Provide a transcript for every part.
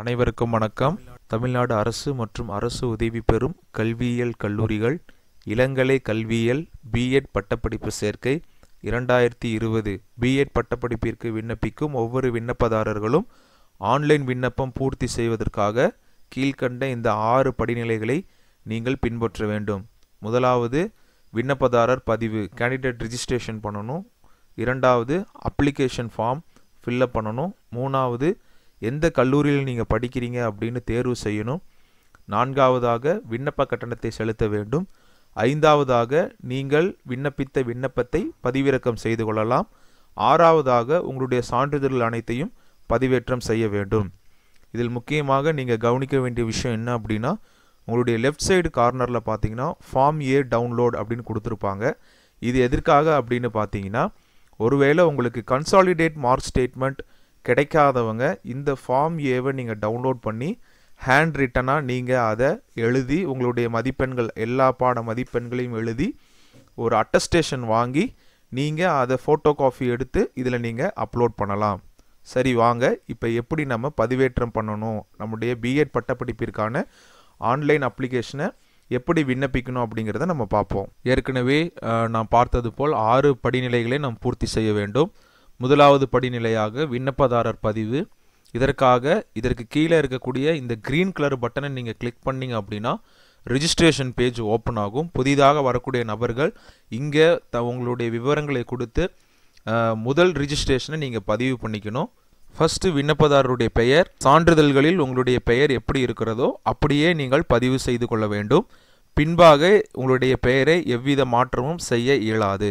அனைவருக்கும் வணக்கம் தமிழ்நாடு அரசு மற்றும் அரசு உதவி பெறும் கல்வியியல் கல்லூரிகள் இளங்கலை கல்வியியல் பிஎட் பட்டப்படிப்பு சேர்க்கை இரண்டாயிரத்தி இருபது பிஎட் பட்டப்படிப்பிற்கு விண்ணப்பிக்கும் ஒவ்வொரு விண்ணப்பதாரர்களும் ஆன்லைன் விண்ணப்பம் பூர்த்தி செய்வதற்காக கீழ்கண்ட இந்த ஆறு படிநிலைகளை நீங்கள் பின்பற்ற வேண்டும் முதலாவது விண்ணப்பதாரர் பதிவு கேண்டிடேட் ரிஜிஸ்ட்ரேஷன் பண்ணணும் இரண்டாவது அப்ளிகேஷன் ஃபார்ம் ஃபில்லப் பண்ணணும் மூணாவது எந்த கல்லூரியில் நீங்கள் படிக்கிறீங்க அப்படின்னு தேர்வு செய்யணும் நான்காவதாக விண்ணப்ப கட்டணத்தை செலுத்த வேண்டும் ஐந்தாவதாக நீங்கள் விண்ணப்பித்த விண்ணப்பத்தை பதிவிறக்கம் செய்து கொள்ளலாம் ஆறாவதாக உங்களுடைய சான்றிதழ்கள் அனைத்தையும் பதிவேற்றம் செய்ய வேண்டும் இதில் முக்கியமாக நீங்கள் கவனிக்க வேண்டிய விஷயம் என்ன அப்படின்னா உங்களுடைய லெஃப்ட் சைடு கார்னரில் பார்த்தீங்கன்னா ஃபார்ம் ஏ டவுன்லோட் அப்படின்னு கொடுத்துருப்பாங்க இது எதற்காக அப்படின்னு பார்த்தீங்கன்னா ஒருவேளை உங்களுக்கு கன்சாலிடேட் மார்க் ஸ்டேட்மெண்ட் கிடைக்காதவங்க இந்த ஃபார்ம் ஏவை நீங்கள் டவுன்லோட் பண்ணி ஹேண்ட் ரிட்டனாக நீங்கள் அதை எழுதி உங்களுடைய மதிப்பெண்கள் எல்லா பாட மதிப்பெண்களையும் எழுதி ஒரு அட்டஸ்டேஷன் வாங்கி நீங்கள் அதை ஃபோட்டோ காஃபி எடுத்து இதில் நீங்கள் அப்லோட் பண்ணலாம் சரி வாங்க இப்போ எப்படி நம்ம பதிவேற்றம் பண்ணணும் நம்முடைய பிஎட் பட்டப்படிப்பிற்கான ஆன்லைன் அப்ளிகேஷனை எப்படி விண்ணப்பிக்கணும் அப்படிங்கிறத நம்ம பார்ப்போம் ஏற்கனவே நான் பார்த்தது போல் ஆறு படிநிலைகளை நாம் பூர்த்தி செய்ய வேண்டும் முதலாவது படிநிலையாக விண்ணப்பதாரர் பதிவு இதற்காக இதற்கு கீழே இருக்கக்கூடிய இந்த க்ரீன் கலர் பட்டனை நீங்கள் கிளிக் பண்ணிங்க அப்படின்னா ரிஜிஸ்ட்ரேஷன் பேஜ் ஓப்பன் ஆகும் புதிதாக வரக்கூடிய நபர்கள் இங்கே த உங்களுடைய விவரங்களை கொடுத்து முதல் ரிஜிஸ்ட்ரேஷனை நீங்கள் பதிவு பண்ணிக்கணும் ஃபஸ்ட்டு விண்ணப்பதாரருடைய பெயர் சான்றிதழ்களில் உங்களுடைய பெயர் எப்படி இருக்கிறதோ அப்படியே நீங்கள் பதிவு செய்து கொள்ள வேண்டும் பின்பாக உங்களுடைய பெயரை எவ்வித மாற்றமும் செய்ய இயலாது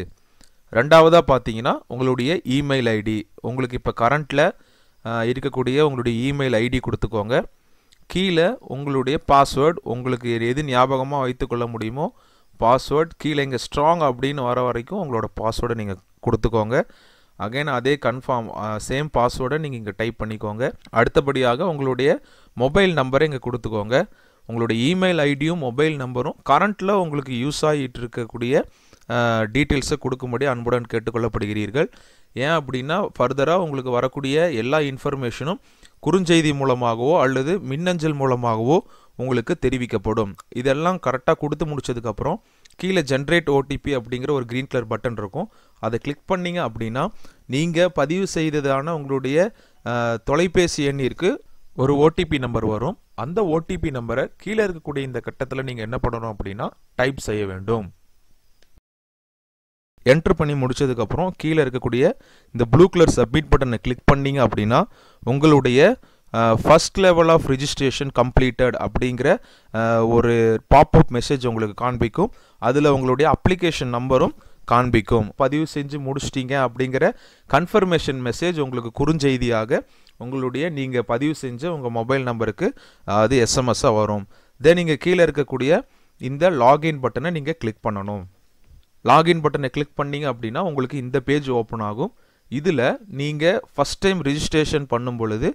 ரெண்டாவதாக பார்த்தீங்கன்னா உங்களுடைய இமெயில் ஐடி உங்களுக்கு இப்போ கரண்ட்டில் இருக்கக்கூடிய உங்களுடைய இமெயில் ஐடி கொடுத்துக்கோங்க கீழே உங்களுடைய பாஸ்வேர்டு உங்களுக்கு எது ஞாபகமாக வைத்துக்கொள்ள முடியுமோ பாஸ்வேர்ட் கீழே இங்கே ஸ்ட்ராங் அப்படின்னு வர வரைக்கும் உங்களோட பாஸ்வேர்டை நீங்கள் கொடுத்துக்கோங்க அகைன் அதே கன்ஃபார்ம் சேம் பாஸ்வேர்டை நீங்கள் இங்கே டைப் பண்ணிக்கோங்க அடுத்தபடியாக உங்களுடைய மொபைல் நம்பரை இங்கே கொடுத்துக்கோங்க உங்களுடைய இமெயில் ஐடியும் மொபைல் நம்பரும் கரண்ட்டில் உங்களுக்கு யூஸ் ஆகிட்டு இருக்கக்கூடிய டீட்டெயில்ஸை கொடுக்கும்படி அன்புடன் கேட்டுக்கொள்ளப்படுகிறீர்கள் ஏன் அப்படின்னா ஃபர்தராக உங்களுக்கு வரக்கூடிய எல்லா இன்ஃபர்மேஷனும் குறுஞ்செய்தி மூலமாகவோ அல்லது மின்னஞ்சல் மூலமாகவோ உங்களுக்கு தெரிவிக்கப்படும் இதெல்லாம் கரெக்டாக கொடுத்து முடிச்சதுக்கப்புறம் கீழே ஜென்ரேட் ஓடிபி அப்படிங்கிற ஒரு க்ரீன் கலர் பட்டன் இருக்கும் அதை கிளிக் பண்ணிங்க அப்படின்னா நீங்கள் பதிவு செய்ததான உங்களுடைய தொலைபேசி எண்ணிற்கு ஒரு ஓடிபி நம்பர் வரும் அந்த ஓடிபி நம்பரை கீழே இருக்கக்கூடிய இந்த கட்டத்தில் நீங்கள் என்ன பண்ணணும் அப்படின்னா டைப் செய்ய வேண்டும் என்ட்ரு பண்ணி முடித்ததுக்கப்புறம் கீழே இருக்கக்கூடிய இந்த ப்ளூ கலர் சப்மிட் பட்டனை கிளிக் பண்ணிங்க அப்படின்னா உங்களுடைய first level of registration completed அப்படிங்கிற ஒரு பாப்அப் மெசேஜ் உங்களுக்கு காண்பிக்கும் அதில் உங்களுடைய அப்ளிகேஷன் நம்பரும் காண்பிக்கும் பதிவு செஞ்சு முடிச்சிட்டிங்க அப்படிங்கிற கன்ஃபர்மேஷன் மெசேஜ் உங்களுக்கு குறுஞ்செய்தியாக உங்களுடைய நீங்கள் பதிவு செஞ்சு உங்கள் மொபைல் நம்பருக்கு அது எஸ்எம்எஸ்ஸாக வரும் தென் நீங்கள் கீழே இருக்கக்கூடிய இந்த லாகின் பட்டனை நீங்கள் கிளிக் பண்ணணும் லாகின் பட்டனை கிளிக் பண்ணிங்க அப்படின்னா உங்களுக்கு இந்த பேஜ் ஓப்பன் ஆகும் இதில் நீங்கள் ஃபஸ்ட் டைம் ரிஜிஸ்ட்ரேஷன் பண்ணும் பொழுது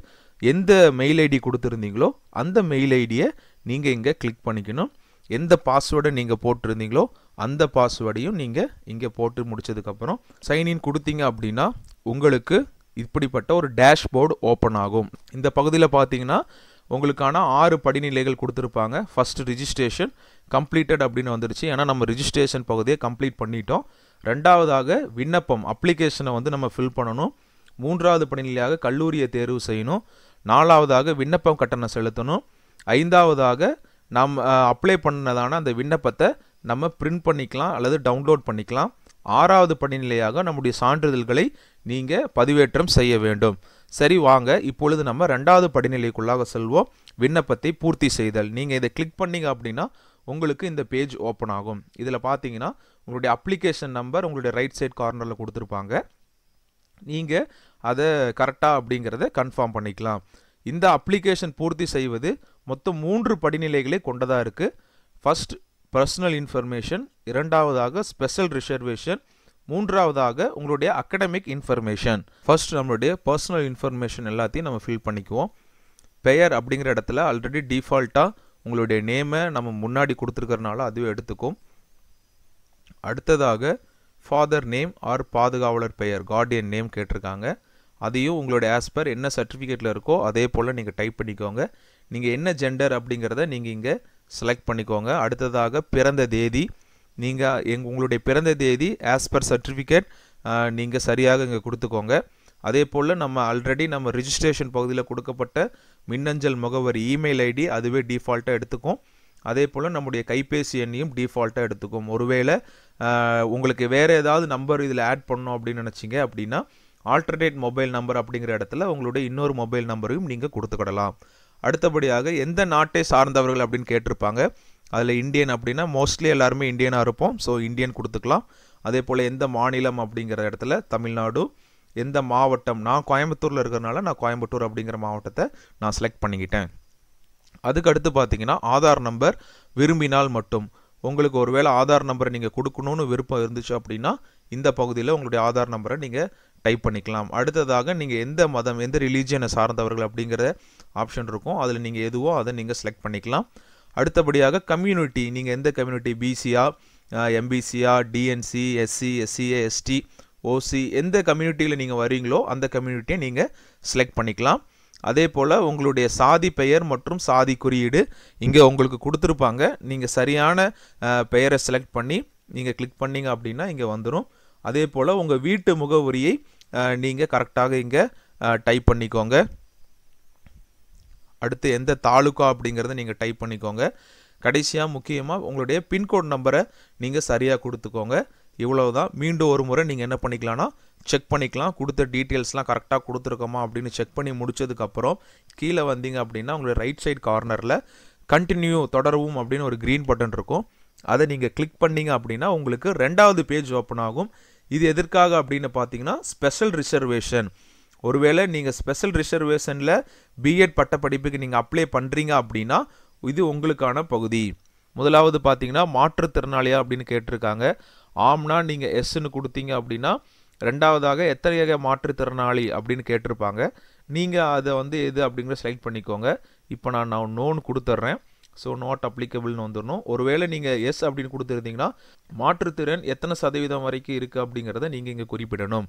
எந்த மெயில் ஐடி கொடுத்துருந்தீங்களோ அந்த மெயில் ஐடியை நீங்கள் இங்கே கிளிக் பண்ணிக்கணும் எந்த பாஸ்வேர்டை நீங்கள் போட்டிருந்தீங்களோ அந்த பாஸ்வேர்டையும் நீங்கள் இங்கே போட்டு முடித்ததுக்கப்புறம் சைன்இன் கொடுத்தீங்க அப்படின்னா உங்களுக்கு இப்படிப்பட்ட ஒரு டேஷ்போர்டு ஓப்பன் ஆகும் இந்த பகுதியில் பார்த்தீங்கன்னா உங்களுக்கான ஆறு படிநிலைகள் கொடுத்துருப்பாங்க ஃபஸ்ட்டு ரிஜிஸ்ட்ரேஷன் கம்ப்ளீட்டட் அப்படின்னு வந்துருச்சு ஏன்னா நம்ம ரிஜிஸ்ட்ரேஷன் பகுதியை கம்ப்ளீட் பண்ணிட்டோம் ரெண்டாவதாக விண்ணப்பம் அப்ளிகேஷனை வந்து நம்ம ஃபில் பண்ணணும் மூன்றாவது படிநிலையாக கல்லூரியை தேர்வு செய்யணும் நாலாவதாக விண்ணப்பம் கட்டணம் செலுத்தணும் ஐந்தாவதாக நம் அப்ளை பண்ணதான அந்த விண்ணப்பத்தை நம்ம பிரிண்ட் பண்ணிக்கலாம் அல்லது டவுன்லோட் பண்ணிக்கலாம் ஆறாவது படிநிலையாக நம்முடைய சான்றிதழ்களை நீங்கள் பதிவேற்றம் செய்ய வேண்டும் சரி வாங்க இப்பொழுது நம்ம ரெண்டாவது படிநிலைக்குள்ளாக செல்வோம் விண்ணப்பத்தை பூர்த்தி செய்தல் நீங்கள் இதை கிளிக் பண்ணிங்க அப்படின்னா உங்களுக்கு இந்த பேஜ் ஓப்பன் ஆகும் இதில் பார்த்தீங்கன்னா உங்களுடைய அப்ளிகேஷன் நம்பர் உங்களுடைய ரைட் சைட் கார்னரில் கொடுத்துருப்பாங்க நீங்கள் அதை கரெக்டாக அப்படிங்கிறத கன்ஃபார்ம் பண்ணிக்கலாம் இந்த அப்ளிகேஷன் பூர்த்தி செய்வது மொத்தம் மூன்று படிநிலைகளை கொண்டதாக இருக்குது ஃபஸ்ட் பர்சனல் இன்ஃபர்மேஷன் இரண்டாவதாக ஸ்பெஷல் ரிசர்வேஷன் மூன்றாவதாக உங்களுடைய அகடமிக் இன்ஃபர்மேஷன் ஃபர்ஸ்ட் நம்மளுடைய பர்சனல் இன்ஃபர்மேஷன் எல்லாத்தையும் நம்ம ஃபில் பண்ணிக்குவோம் பெயர் அப்படிங்கிற இடத்துல ஆல்ரெடி டிஃபால்ட்டாக உங்களுடைய நேமை நம்ம முன்னாடி கொடுத்துருக்கறனால அதுவே எடுத்துக்கும் அடுத்ததாக ஃபாதர் நேம் ஆர் பாதுகாவலர் பெயர் கார்டியன் நேம் கேட்டிருக்காங்க அதையும் உங்களுடைய ஆஸ்பர் என்ன சர்டிஃபிகேட்டில் இருக்கோ அதே போல் நீங்கள் டைப் பண்ணிக்கோங்க நீங்கள் என்ன ஜெண்டர் அப்படிங்கிறத நீங்கள் இங்கே செலக்ட் பண்ணிக்கோங்க அடுத்ததாக பிறந்த தேதி நீங்கள் எங் உங்களுடைய பிறந்த தேதி ஆஸ் பர் சர்டிஃபிகேட் நீங்கள் சரியாக இங்கே கொடுத்துக்கோங்க அதே போல் நம்ம ஆல்ரெடி நம்ம ரிஜிஸ்ட்ரேஷன் பகுதியில் கொடுக்கப்பட்ட மின்னஞ்சல் முகவரி இமெயில் ஐடி அதுவே டிஃபால்ட்டாக எடுத்துக்கும் அதே போல் நம்முடைய கைபேசி எண்ணையும் டிஃபால்ட்டாக எடுத்துக்கும் ஒருவேளை உங்களுக்கு வேறு ஏதாவது நம்பர் இதில் ஆட் பண்ணோம் அப்படின்னு நினச்சிங்க அப்படின்னா ஆல்டர்னேட் மொபைல் நம்பர் அப்படிங்கிற இடத்துல உங்களுடைய இன்னொரு மொபைல் நம்பரையும் நீங்கள் கொடுத்துக்கிடலாம் அடுத்தபடியாக எந்த நாட்டை சார்ந்தவர்கள் அப்படின்னு கேட்டிருப்பாங்க அதில் இந்தியன் அப்படின்னா மோஸ்ட்லி எல்லாருமே இந்தியனாக இருப்போம் ஸோ இந்தியன் கொடுத்துக்கலாம் அதே போல் எந்த மாநிலம் அப்படிங்கிற இடத்துல தமிழ்நாடு எந்த மாவட்டம் நான் கோயம்புத்தூரில் இருக்கிறனால நான் கோயம்புத்தூர் அப்படிங்கிற மாவட்டத்தை நான் செலக்ட் பண்ணிக்கிட்டேன் அதுக்கு அடுத்து பார்த்தீங்கன்னா ஆதார் நம்பர் விரும்பினால் மட்டும் உங்களுக்கு ஒருவேளை ஆதார் நம்பரை நீங்கள் கொடுக்கணும்னு விருப்பம் இருந்துச்சு அப்படின்னா இந்த பகுதியில் உங்களுடைய ஆதார் நம்பரை நீங்கள் டைப் பண்ணிக்கலாம் அடுத்ததாக நீங்கள் எந்த மதம் எந்த ரிலீஜியனை சார்ந்தவர்கள் அப்படிங்கிற ஆப்ஷன் இருக்கும் அதில் நீங்கள் எதுவோ அதை நீங்கள் செலக்ட் பண்ணிக்கலாம் அடுத்தபடியாக கம்யூனிட்டி நீங்கள் எந்த கம்யூனிட்டி பிசியா எம்பிசியா DNC SC SCA ST OC எந்த கம்யூனிட்டியில் நீங்கள் வரீங்களோ அந்த கம்யூனிட்டியை நீங்கள் செலக்ட் பண்ணிக்கலாம் அதே போல் உங்களுடைய சாதி பெயர் மற்றும் சாதி குறியீடு இங்கே உங்களுக்கு கொடுத்துருப்பாங்க நீங்கள் சரியான பெயரை செலக்ட் பண்ணி நீங்கள் கிளிக் பண்ணிங்க அப்படின்னா இங்கே வந்துடும் அதே போல் உங்கள் வீட்டு முகவரியை நீங்கள் கரெக்டாக இங்கே டைப் பண்ணிக்கோங்க அடுத்து எந்த தாலுக்கா அப்படிங்கிறத நீங்கள் டைப் பண்ணிக்கோங்க கடைசியாக முக்கியமாக உங்களுடைய பின்கோட் நம்பரை நீங்கள் சரியாக கொடுத்துக்கோங்க இவ்வளவு தான் மீண்டும் ஒரு முறை நீங்கள் என்ன பண்ணிக்கலாம்னா செக் பண்ணிக்கலாம் கொடுத்த டீட்டெயில்ஸ்லாம் கரெக்டாக கொடுத்துருக்கோமா அப்படின்னு செக் பண்ணி முடிச்சதுக்கப்புறம் கீழே வந்தீங்க அப்படின்னா உங்களோட ரைட் சைட் கார்னரில் கண்டினியூ தொடரவும் அப்படின்னு ஒரு க்ரீன் பட்டன் இருக்கும் அதை நீங்கள் கிளிக் பண்ணிங்க அப்படின்னா உங்களுக்கு ரெண்டாவது பேஜ் ஓப்பன் ஆகும் இது எதற்காக அப்படின்னு பார்த்தீங்கன்னா ஸ்பெஷல் ரிசர்வேஷன் ஒருவேளை நீங்கள் ஸ்பெஷல் ரிசர்வேஷனில் பிஎட் பட்டப்படிப்புக்கு நீங்கள் அப்ளை பண்ணுறீங்க அப்படின்னா இது உங்களுக்கான பகுதி முதலாவது பார்த்தீங்கன்னா மாற்றுத்திறனாளியா அப்படின்னு கேட்டிருக்காங்க ஆம்னா நீங்கள் எஸ்ன்னு கொடுத்தீங்க அப்படின்னா ரெண்டாவதாக எத்தனை மாற்றுத்திறனாளி அப்படின்னு கேட்டிருப்பாங்க நீங்கள் அதை வந்து எது அப்படிங்கிற செலக்ட் பண்ணிக்கோங்க இப்போ நான் நான் நோன் கொடுத்துட்றேன் ஸோ நாட் அப்ளிகபிள்னு வந்துடணும் ஒருவேளை நீங்கள் எஸ் அப்படின்னு கொடுத்துருந்தீங்கன்னா மாற்றுத்திறன் எத்தனை சதவீதம் வரைக்கும் இருக்குது அப்படிங்கிறத நீங்கள் இங்கே குறிப்பிடணும்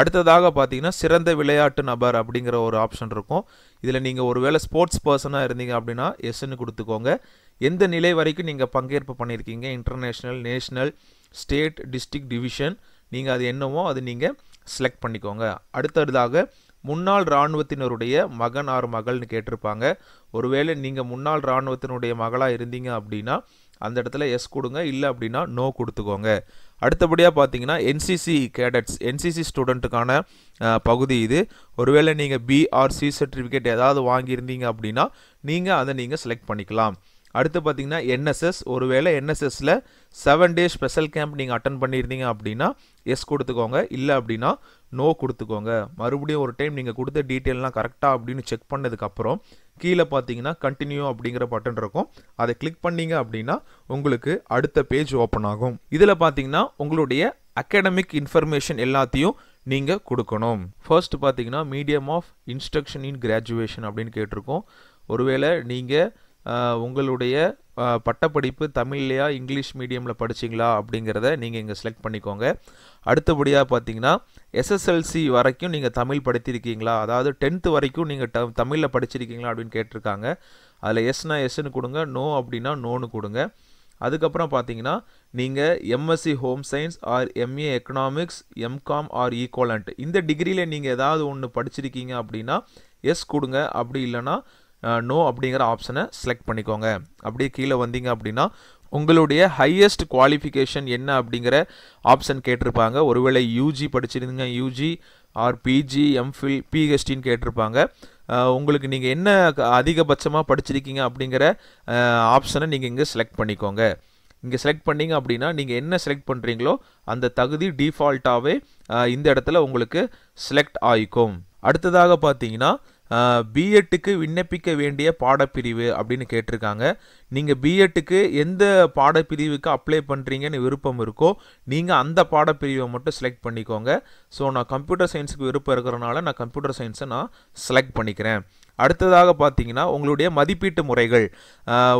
அடுத்ததாக பார்த்தீங்கன்னா சிறந்த விளையாட்டு நபர் அப்படிங்கிற ஒரு ஆப்ஷன் இருக்கும் இதில் நீங்கள் ஒருவேளை ஸ்போர்ட்ஸ் பர்சனாக இருந்தீங்க அப்படின்னா எஸ்ன்னு கொடுத்துக்கோங்க எந்த நிலை வரைக்கும் நீங்கள் பங்கேற்பு பண்ணியிருக்கீங்க international national state district division நீங்கள் அது என்னவோ அது நீங்கள் செலக்ட் பண்ணிக்கோங்க அடுத்ததாக முன்னாள் இராணுவத்தினருடைய மகன் ஆர் மகள்னு கேட்டிருப்பாங்க ஒருவேளை நீங்கள் முன்னாள் இராணுவத்தினுடைய மகளாக இருந்தீங்க அப்படின்னா அந்த இடத்துல எஸ் கொடுங்க இல்லை அப்படின்னா நோ கொடுத்துக்கோங்க அடுத்தபடியாக பார்த்தீங்கன்னா என்சிசி கேடட்ஸ் என்சிசி ஸ்டூடெண்ட்டுக்கான பகுதி இது ஒருவேளை நீங்கள் பிஆர்சி சர்டிஃபிகேட் ஏதாவது வாங்கியிருந்தீங்க அப்படின்னா நீங்கள் அதை நீங்கள் செலக்ட் பண்ணிக்கலாம் அடுத்து பார்த்தீங்கன்னா என்எஸ்எஸ் ஒருவேளை என்எஸ்எஸ்ல செவன் டேஸ் ஸ்பெஷல் கேம்ப் நீங்கள் அட்டன் பண்ணியிருந்தீங்க அப்படின்னா எஸ் கொடுத்துக்கோங்க இல்லை அப்படின்னா நோ கொடுத்துக்கோங்க மறுபடியும் ஒரு டைம் நீங்கள் கொடுத்த டீட்டெயில்லாம் கரெக்டாக அப்படின்னு செக் பண்ணதுக்கப்புறம் கீழே பார்த்தீங்கன்னா கண்டினியூ அப்படிங்கிற பட்டன் இருக்கும் அதை கிளிக் பண்ணீங்க அப்படின்னா உங்களுக்கு அடுத்த பேஜ் ஓப்பன் ஆகும் இதில் பார்த்தீங்கன்னா உங்களுடைய அகாடமிக் இன்ஃபர்மேஷன் எல்லாத்தையும் நீங்கள் கொடுக்கணும் ஃபர்ஸ்ட் பார்த்தீங்கன்னா medium of instruction in graduation அப்படின்னு கேட்டிருக்கோம் ஒருவேளை நீங்கள் உங்களுடைய பட்டப்படிப்பு தமிழ்லையா இங்கிலீஷ் மீடியமில் படிச்சிங்களா அப்படிங்கிறத நீங்கள் இங்கே செலக்ட் பண்ணிக்கோங்க அடுத்தபடியாக பார்த்தீங்கன்னா எஸ்எஸ்எல்சி வரைக்கும் நீங்கள் தமிழ் படித்திருக்கீங்களா அதாவது டென்த்து வரைக்கும் நீங்கள் ட தமிழில் படிச்சிருக்கீங்களா அப்படின்னு கேட்டிருக்காங்க அதில் எஸ்னா எஸ்ன்னு கொடுங்க நோ அப்படின்னா நோன்னு கொடுங்க அதுக்கப்புறம் பார்த்தீங்கன்னா நீங்கள் MSc home science or MA economics MCom or equivalent இந்த டிகிரியில் நீங்கள் ஏதாவது ஒன்று படிச்சிருக்கீங்க அப்படின்னா எஸ் கொடுங்க அப்படி இல்லைனா நோ அப்படிங்கிற ஆப்ஷனை செலக்ட் பண்ணிக்கோங்க அப்படியே கீழே வந்தீங்க அப்படின்னா உங்களுடைய ஹையஸ்ட் குவாலிஃபிகேஷன் என்ன அப்படிங்கிற ஆப்ஷன் கேட்டிருப்பாங்க ஒருவேளை யூஜி படிச்சிருந்தீங்க யூஜி ஆர் பிஜி எம்ஃபில் பிஹெச்டின்னு கேட்டிருப்பாங்க உங்களுக்கு நீங்கள் என்ன அதிகபட்சமாக படிச்சிருக்கீங்க அப்படிங்கிற ஆப்ஷனை நீங்கள் இங்கே செலக்ட் பண்ணிக்கோங்க இங்கே செலக்ட் பண்ணிங்க அப்படின்னா நீங்கள் என்ன செலக்ட் பண்ணுறீங்களோ அந்த தகுதி டிஃபால்ட்டாகவே இந்த இடத்துல உங்களுக்கு செலக்ட் ஆகிக்கும் அடுத்ததாக பார்த்தீங்கன்னா பிஎட்டுக்கு விண்ணப்பிக்க வேண்டிய பாடப்பிரிவு அப்படின்னு கேட்டிருக்காங்க நீங்கள் பிஎட்டுக்கு எந்த பாடப்பிரிவுக்கு அப்ளை பண்ணுறீங்கன்னு விருப்பம் இருக்கோ நீங்கள் அந்த பாடப்பிரிவை மட்டும் செலக்ட் பண்ணிக்கோங்க ஸோ நான் கம்ப்யூட்டர் சயின்ஸுக்கு விருப்பம் இருக்கிறனால நான் கம்ப்யூட்டர் சயின்ஸை நான் செலக்ட் பண்ணிக்கிறேன் அடுத்ததாக பார்த்தீங்கன்னா உங்களுடைய மதிப்பீட்டு முறைகள்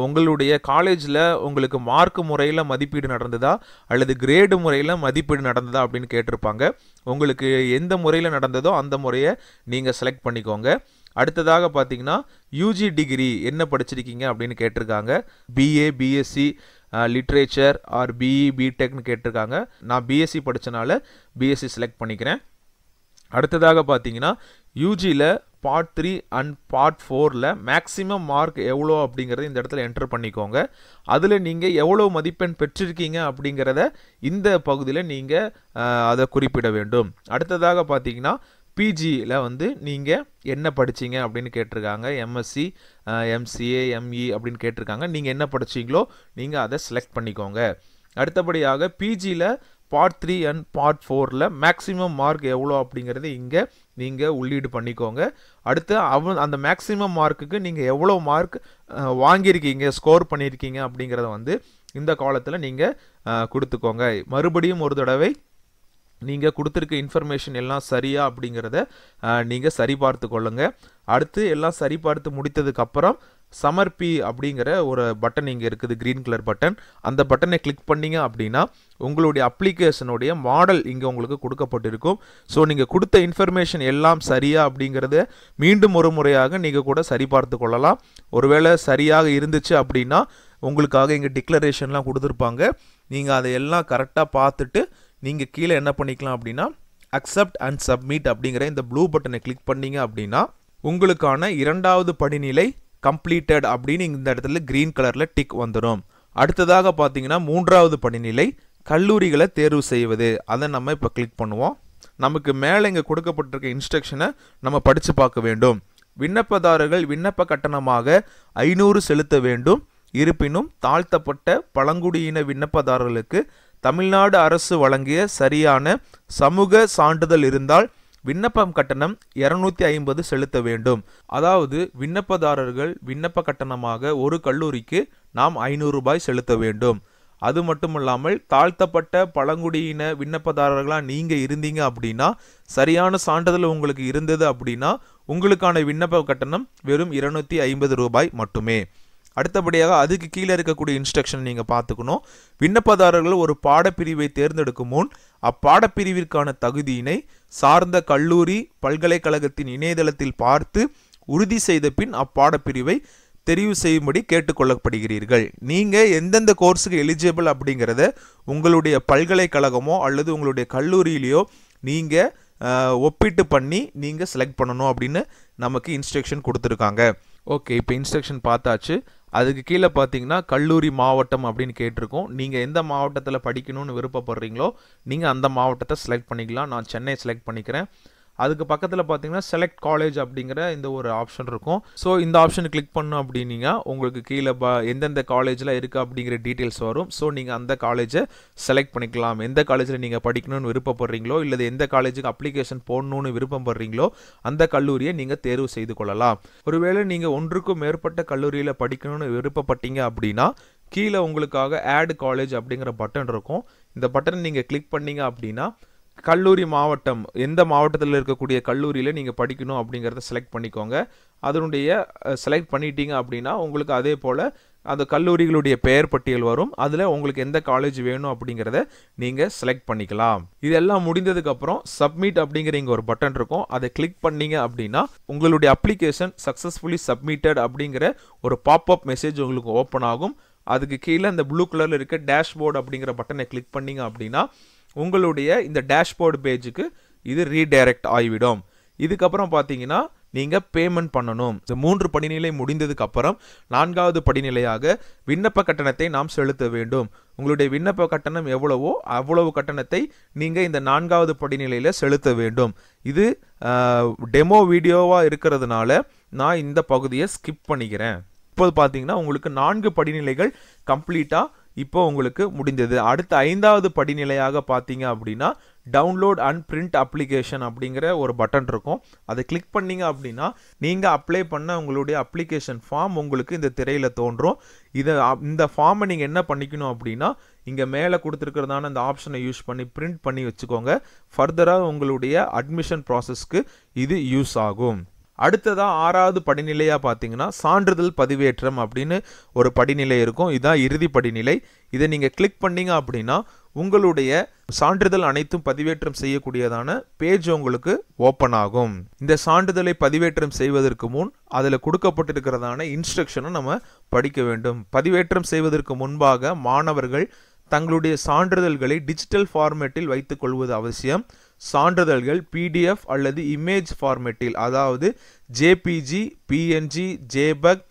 உங்களுடைய காலேஜில் உங்களுக்கு மார்க் முறையில் மதிப்பீடு நடந்ததா அல்லது கிரேடு முறையில் மதிப்பீடு நடந்ததா அப்படின்னு கேட்டிருப்பாங்க உங்களுக்கு எந்த முறையில் நடந்ததோ அந்த முறையை நீங்கள் செலக்ட் பண்ணிக்கோங்க அடுத்ததாக பார்த்தீங்கன்னா யூஜி டிகிரி என்ன படிச்சிருக்கீங்க அப்படின்னு கேட்டிருக்காங்க BA BSc literature or BE பிடெக்னு கேட்டிருக்காங்க நான் பிஎஸ்சி படித்தனால பிஎஸ்சி செலக்ட் பண்ணிக்கிறேன் அடுத்ததாக பார்த்தீங்கன்னா யூஜியில் பார்ட் த்ரீ அண்ட் பார்ட் ஃபோரில் மேக்ஸிமம் மார்க் எவ்வளோ அப்படிங்கிறத இந்த இடத்துல என்டர் பண்ணிக்கோங்க அதில் நீங்கள் எவ்வளோ மதிப்பெண் பெற்றிருக்கீங்க அப்படிங்கிறத இந்த பகுதியில் நீங்கள் அதை குறிப்பிட வேண்டும் அடுத்ததாக பார்த்தீங்கன்னா பிஜியில் வந்து நீங்கள் என்ன படிச்சிங்க அப்படின்னு கேட்டிருக்காங்க எம்எஸ்சி எம்சிஏ எம்இ அப்படின்னு கேட்டிருக்காங்க நீங்கள் என்ன படிச்சிங்களோ நீங்கள் அதை செலக்ட் பண்ணிக்கோங்க அடுத்தபடியாக பிஜியில் பார்ட் த்ரீ அண்ட் பார்ட் ஃபோரில் மேக்ஸிமம் மார்க் எவ்வளோ அப்படிங்கிறது இங்கே நீங்கள் உள்ளீடு பண்ணிக்கோங்க அடுத்து அவ அந்த மேக்ஸிமம் மார்க்குக்கு நீங்கள் எவ்வளோ மார்க் வாங்கியிருக்கீங்க ஸ்கோர் பண்ணியிருக்கீங்க அப்படிங்கிறத வந்து இந்த காலத்தில் நீங்கள் கொடுத்துக்கோங்க மறுபடியும் ஒரு தடவை நீங்கள் கொடுத்துருக்க இன்ஃபர்மேஷன் எல்லாம் சரியா அப்படிங்கிறத நீங்கள் சரிபார்த்து கொள்ளுங்க அடுத்து எல்லாம் சரிபார்த்து முடித்ததுக்கப்புறம் சமர்ப்பி அப்படிங்கிற ஒரு பட்டன் இங்கே இருக்குது க்ரீன் கலர் பட்டன் அந்த பட்டனை கிளிக் பண்ணிங்க அப்படின்னா உங்களுடைய அப்ளிகேஷனுடைய மாடல் இங்கே உங்களுக்கு கொடுக்கப்பட்டிருக்கும் ஸோ நீங்கள் கொடுத்த இன்ஃபர்மேஷன் எல்லாம் சரியா அப்படிங்கிறத மீண்டும் ஒரு முறையாக நீங்கள் கூட சரிபார்த்து கொள்ளலாம் ஒருவேளை சரியாக இருந்துச்சு அப்படின்னா உங்களுக்காக இங்கே டிக்ளரேஷன்லாம் கொடுத்துருப்பாங்க நீங்கள் அதையெல்லாம் கரெக்டாக பார்த்துட்டு நீங்கள் கீழே என்ன பண்ணிக்கலாம் அப்படின்னா அக்செப்ட் அண்ட் சப்மிட் அப்படிங்கிற இந்த ப்ளூ பட்டனை கிளிக் பண்ணீங்க அப்படின்னா உங்களுக்கான இரண்டாவது படிநிலை கம்ப்ளீட்டட் அப்படின்னு இந்த இடத்துல க்ரீன் கலரில் டிக் வந்துடும் அடுத்ததாக பார்த்தீங்கன்னா மூன்றாவது படிநிலை கல்லூரிகளை தேர்வு செய்வது அதை நம்ம இப்போ கிளிக் பண்ணுவோம் நமக்கு மேலே இங்கே கொடுக்கப்பட்டிருக்க இன்ஸ்ட்ரக்ஷனை நம்ம படித்து பார்க்க வேண்டும் விண்ணப்பதாரர்கள் விண்ணப்ப கட்டணமாக ஐநூறு செலுத்த வேண்டும் இருப்பினும் தாழ்த்தப்பட்ட பழங்குடியின விண்ணப்பதாரர்களுக்கு தமிழ்நாடு அரசு வழங்கிய சரியான சமூக சான்றிதழ் இருந்தால் விண்ணப்பம் கட்டணம் இருநூத்தி ஐம்பது செலுத்த வேண்டும் அதாவது விண்ணப்பதாரர்கள் விண்ணப்ப கட்டணமாக ஒரு கல்லூரிக்கு நாம் ஐநூறு ரூபாய் செலுத்த வேண்டும் அது மட்டும் இல்லாமல் தாழ்த்தப்பட்ட பழங்குடியின விண்ணப்பதாரர்களாக நீங்கள் இருந்தீங்க அப்படின்னா சரியான சான்றிதழ் உங்களுக்கு இருந்தது அப்படின்னா உங்களுக்கான விண்ணப்ப கட்டணம் வெறும் இருநூத்தி ஐம்பது ரூபாய் மட்டுமே அடுத்தபடியாக அதுக்கு கீழே இருக்கக்கூடிய இன்ஸ்ட்ரக்ஷன் நீங்கள் பார்த்துக்கணும் விண்ணப்பதாரர்கள் ஒரு பாடப்பிரிவை தேர்ந்தெடுக்கும் முன் அப்பாடப்பிரிவிற்கான தகுதியினை சார்ந்த கல்லூரி பல்கலைக்கழகத்தின் இணையதளத்தில் பார்த்து உறுதி செய்த பின் அப்பாடப்பிரிவை தெரிவு செய்யும்படி கேட்டுக்கொள்ளப்படுகிறீர்கள் நீங்கள் எந்தெந்த கோர்ஸுக்கு எலிஜிபிள் அப்படிங்கிறத உங்களுடைய பல்கலைக்கழகமோ அல்லது உங்களுடைய கல்லூரியிலையோ நீங்கள் ஒப்பிட்டு பண்ணி நீங்கள் செலக்ட் பண்ணணும் அப்படின்னு நமக்கு இன்ஸ்ட்ரக்ஷன் கொடுத்துருக்காங்க ஓகே இப்போ இன்ஸ்ட்ரக்ஷன் பார்த்தாச்சு அதுக்கு கீழே பார்த்தீங்கன்னா கல்லூரி மாவட்டம் அப்படின்னு கேட்டிருக்கோம் நீங்கள் எந்த மாவட்டத்தில் படிக்கணும்னு விருப்பப்படுறீங்களோ நீங்கள் அந்த மாவட்டத்தை செலக்ட் பண்ணிக்கலாம் நான் சென்னை செலக்ட் பண்ணிக்கிறேன் அதுக்கு பக்கத்தில் பார்த்தீங்கன்னா செலக்ட் காலேஜ் அப்படிங்கிற இந்த ஒரு ஆப்ஷன் இருக்கும் ஸோ இந்த ஆப்ஷன் கிளிக் பண்ணோம் அப்படின்னீங்க உங்களுக்கு கீழே ப எந்தெந்த காலேஜில் இருக்குது அப்படிங்கிற டீட்டெயில்ஸ் வரும் ஸோ நீங்கள் அந்த காலேஜை செலக்ட் பண்ணிக்கலாம் எந்த காலேஜில் நீங்கள் படிக்கணும்னு விருப்பப்படுறீங்களோ இல்லை எந்த காலேஜுக்கு அப்ளிகேஷன் போடணும்னு விருப்பப்படுறீங்களோ அந்த கல்லூரியை நீங்கள் தேர்வு செய்து கொள்ளலாம் ஒருவேளை நீங்கள் ஒன்றுக்கும் மேற்பட்ட கல்லூரியில் படிக்கணும்னு விருப்பப்பட்டீங்க அப்படின்னா கீழே உங்களுக்காக ஆட் காலேஜ் அப்படிங்கிற பட்டன் இருக்கும் இந்த பட்டன் நீங்கள் கிளிக் பண்ணீங்க அப்படின்னா கல்லூரி மாவட்டம் எந்த மாவட்டத்தில் இருக்கக்கூடிய கல்லூரியில் நீங்கள் படிக்கணும் அப்படிங்கிறத செலக்ட் பண்ணிக்கோங்க அதனுடைய செலக்ட் பண்ணிட்டீங்க அப்படின்னா உங்களுக்கு அதே போல் அந்த கல்லூரிகளுடைய பெயர் பட்டியல் வரும் அதில் உங்களுக்கு எந்த காலேஜ் வேணும் அப்படிங்கிறத நீங்கள் செலக்ட் பண்ணிக்கலாம் இதெல்லாம் முடிந்ததுக்கப்புறம் சப்மிட் அப்படிங்கிற இங்கே ஒரு பட்டன் இருக்கும் அதை கிளிக் பண்ணீங்க அப்படின்னா உங்களுடைய அப்ளிகேஷன் சக்ஸஸ்ஃபுல்லி சப்மிட்டட் அப்படிங்கிற ஒரு பாப்அப் மெசேஜ் உங்களுக்கு ஓப்பன் ஆகும் அதுக்கு கீழே அந்த ப்ளூ கலரில் இருக்க டேஷ்போர்டு அப்படிங்கிற பட்டனை கிளிக் பண்ணிங்க அப்படின்னா உங்களுடைய இந்த டேஷ்போர்டு பேஜுக்கு இது ரீடைரக்ட் ஆகிவிடும் இதுக்கப்புறம் பார்த்தீங்கன்னா நீங்கள் பேமெண்ட் பண்ணணும் இந்த மூன்று படிநிலை முடிந்ததுக்கு அப்புறம் நான்காவது படிநிலையாக விண்ணப்ப கட்டணத்தை நாம் செலுத்த வேண்டும் உங்களுடைய விண்ணப்ப கட்டணம் எவ்வளவோ அவ்வளவு கட்டணத்தை நீங்கள் இந்த நான்காவது படிநிலையில் செலுத்த வேண்டும் இது டெமோ வீடியோவாக இருக்கிறதுனால நான் இந்த பகுதியை ஸ்கிப் பண்ணிக்கிறேன் இப்போது பார்த்தீங்கன்னா உங்களுக்கு நான்கு படிநிலைகள் கம்ப்ளீட்டாக இப்போ உங்களுக்கு முடிந்தது அடுத்த ஐந்தாவது படிநிலையாக பார்த்தீங்க அப்படின்னா டவுன்லோட் அண்ட் பிரிண்ட் அப்ளிகேஷன் அப்படிங்கிற ஒரு பட்டன் இருக்கும் அதை கிளிக் பண்ணீங்க அப்படின்னா நீங்கள் அப்ளை பண்ண உங்களுடைய அப்ளிகேஷன் ஃபார்ம் உங்களுக்கு இந்த திரையில் தோன்றும் இதை இந்த ஃபார்மை நீங்கள் என்ன பண்ணிக்கணும் அப்படின்னா இங்கே மேலே கொடுத்துருக்கிறதான அந்த ஆப்ஷனை யூஸ் பண்ணி பிரிண்ட் பண்ணி வச்சுக்கோங்க ஃபர்தராக உங்களுடைய அட்மிஷன் ப்ராசஸ்க்கு இது யூஸ் ஆகும் அடுத்ததாக ஆறாவது படிநிலையாக பார்த்தீங்கன்னா சான்றிதழ் பதிவேற்றம் அப்படின்னு ஒரு படிநிலை இருக்கும் இதுதான் இறுதி படிநிலை இதை நீங்கள் கிளிக் பண்ணீங்க அப்படின்னா உங்களுடைய சான்றிதழ் அனைத்தும் பதிவேற்றம் செய்யக்கூடியதான பேஜ் உங்களுக்கு ஓப்பன் ஆகும் இந்த சான்றிதழை பதிவேற்றம் செய்வதற்கு முன் அதில் கொடுக்கப்பட்டிருக்கிறதான இன்ஸ்ட்ரக்ஷனை நம்ம படிக்க வேண்டும் பதிவேற்றம் செய்வதற்கு முன்பாக மாணவர்கள் தங்களுடைய சான்றிதழ்களை டிஜிட்டல் ஃபார்மேட்டில் வைத்துக் கொள்வது அவசியம் சான்றிதழ்கள் பிடிஎஃப் அல்லது இமேஜ் ஃபார்மேட்டில் அதாவது ஜேபிஜி பிஎன்ஜி ஜேபக்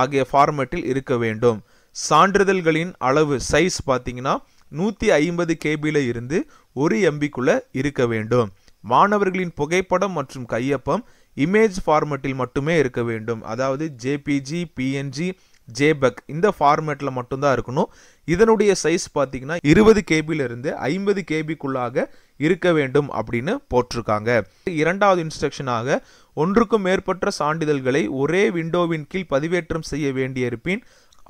ஆகிய ஃபார்மேட்டில் இருக்க வேண்டும் சான்றிதழ்களின் அளவு சைஸ் பார்த்தீங்கன்னா நூற்றி ஐம்பது கேபியில் இருந்து ஒரு எம்பிக்குள்ளே இருக்க வேண்டும் மாணவர்களின் புகைப்படம் மற்றும் கையொப்பம் இமேஜ் ஃபார்மேட்டில் மட்டுமே இருக்க வேண்டும் அதாவது ஜேபிஜி பிஎன்ஜி ஜேபெக் இந்த ஃபார்மேட்டில் மட்டும்தான் இருக்கணும் இதனுடைய சைஸ் பார்த்தீங்கன்னா இருபது கேபிலிருந்து ஐம்பது கேபிக்குள்ளாக இருக்க வேண்டும் அப்படின்னு போட்டிருக்காங்க இரண்டாவது இன்ஸ்ட்ரக்ஷனாக ஒன்றுக்கும் மேற்பட்ட சான்றிதழ்களை ஒரே விண்டோவின் கீழ் பதிவேற்றம் செய்ய வேண்டிய இருப்பின்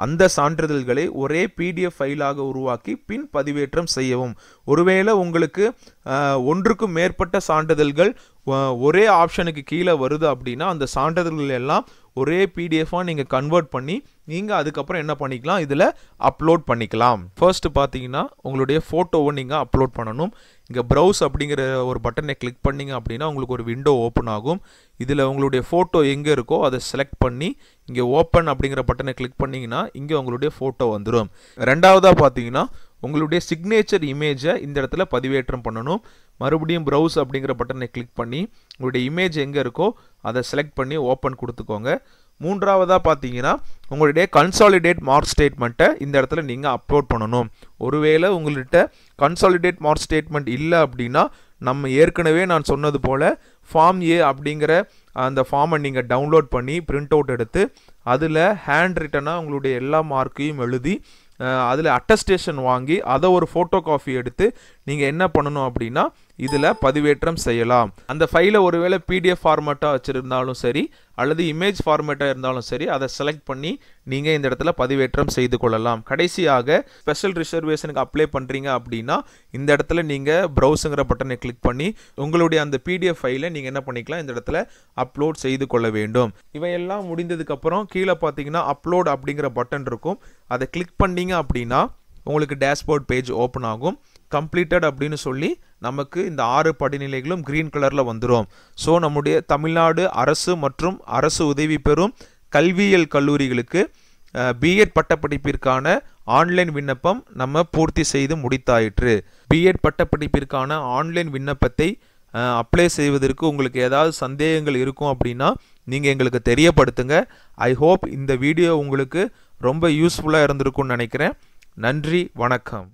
அந்த சான்றிதழ்களை ஒரே பிடிஎஃப் ஃபைலாக உருவாக்கி பின் பதிவேற்றம் செய்யவும் ஒருவேளை உங்களுக்கு ஒன்றுக்கும் மேற்பட்ட சான்றிதழ்கள் ஒரே ஆப்ஷனுக்கு கீழே வருது அப்படின்னா அந்த சான்றிதழ்கள் எல்லாம் ஒரே பிடிஎஃபாக நீங்கள் கன்வெர்ட் பண்ணி நீங்கள் அதுக்கப்புறம் என்ன பண்ணிக்கலாம் இதில் அப்லோட் பண்ணிக்கலாம் ஃபர்ஸ்ட்டு பார்த்தீங்கன்னா உங்களுடைய ஃபோட்டோவை நீங்கள் அப்லோட் பண்ணணும் இங்கே ப்ரௌஸ் அப்படிங்கிற ஒரு பட்டனை கிளிக் பண்ணிங்க அப்படின்னா உங்களுக்கு ஒரு விண்டோ ஓப்பன் ஆகும் இதில் உங்களுடைய ஃபோட்டோ எங்கே இருக்கோ அதை செலக்ட் பண்ணி இங்கே ஓப்பன் அப்படிங்கிற பட்டனை கிளிக் பண்ணிங்கன்னா இங்கே உங்களுடைய ஃபோட்டோ வந்துடும் ரெண்டாவதாக பார்த்தீங்கன்னா உங்களுடைய சிக்னேச்சர் இமேஜை இந்த இடத்துல பதிவேற்றம் பண்ணணும் மறுபடியும் ப்ரௌஸ் அப்படிங்கிற பட்டனை கிளிக் பண்ணி உங்களுடைய இமேஜ் எங்கே இருக்கோ அதை செலக்ட் பண்ணி ஓப்பன் கொடுத்துக்கோங்க மூன்றாவதாக பார்த்தீங்கன்னா உங்களுடைய கன்சாலிடேட் மார்க் ஸ்டேட்மெண்ட்டை இந்த இடத்துல நீங்கள் அப்லோட் பண்ணணும் ஒருவேளை உங்கள்கிட்ட கன்சாலிடேட் மார்க் ஸ்டேட்மெண்ட் இல்லை அப்படின்னா நம்ம ஏற்கனவே நான் சொன்னது போல் ஃபார்ம் ஏ அப்படிங்கிற அந்த ஃபார்மை நீங்கள் டவுன்லோட் பண்ணி பிரிண்ட் அவுட் எடுத்து அதில் ஹேண்ட் ரிட்டனாக உங்களுடைய எல்லா மார்க்கையும் எழுதி அதில் அட்டஸ்டேஷன் வாங்கி அதை ஒரு ஃபோட்டோ காப்பி எடுத்து நீங்கள் என்ன பண்ணணும் அப்படின்னா இதில் பதிவேற்றம் செய்யலாம் அந்த ஃபைலை ஒருவேளை பிடிஎஃப் ஃபார்மேட்டாக வச்சுருந்தாலும் சரி அல்லது இமேஜ் ஃபார்மேட்டாக இருந்தாலும் சரி அதை செலக்ட் பண்ணி நீங்கள் இந்த இடத்துல பதிவேற்றம் செய்து கொள்ளலாம் கடைசியாக ஸ்பெஷல் ரிசர்வேஷனுக்கு அப்ளை பண்ணுறீங்க அப்படின்னா இந்த இடத்துல நீங்கள் ப்ரௌஸுங்கிற பட்டனை கிளிக் பண்ணி உங்களுடைய அந்த பிடிஎஃப் ஃபைலை நீங்கள் என்ன பண்ணிக்கலாம் இந்த இடத்துல அப்லோட் செய்து கொள்ள வேண்டும் இவையெல்லாம் முடிந்ததுக்கப்புறம் கீழே பார்த்தீங்கன்னா அப்லோட் அப்படிங்கிற பட்டன் இருக்கும் அதை கிளிக் பண்ணீங்க அப்படின்னா உங்களுக்கு டேஷ்போர்ட் பேஜ் ஓப்பன் ஆகும் கம்ப்ளீட்டட் அப்படின்னு சொல்லி நமக்கு இந்த ஆறு படிநிலைகளும் கிரீன் கலரில் வந்துடும் ஸோ நம்முடைய தமிழ்நாடு அரசு மற்றும் அரசு உதவி பெறும் கல்வியியல் கல்லூரிகளுக்கு பிஎட் பட்டப்படிப்பிற்கான ஆன்லைன் விண்ணப்பம் நம்ம பூர்த்தி செய்து முடித்தாயிற்று பிஎட் பட்டப்படிப்பிற்கான ஆன்லைன் விண்ணப்பத்தை அப்ளை செய்வதற்கு உங்களுக்கு ஏதாவது சந்தேகங்கள் இருக்கும் அப்படின்னா நீங்கள் எங்களுக்கு தெரியப்படுத்துங்க ஐ ஹோப் இந்த வீடியோ உங்களுக்கு ரொம்ப யூஸ்ஃபுல்லாக இருந்திருக்கும்னு நினைக்கிறேன் நன்றி வணக்கம்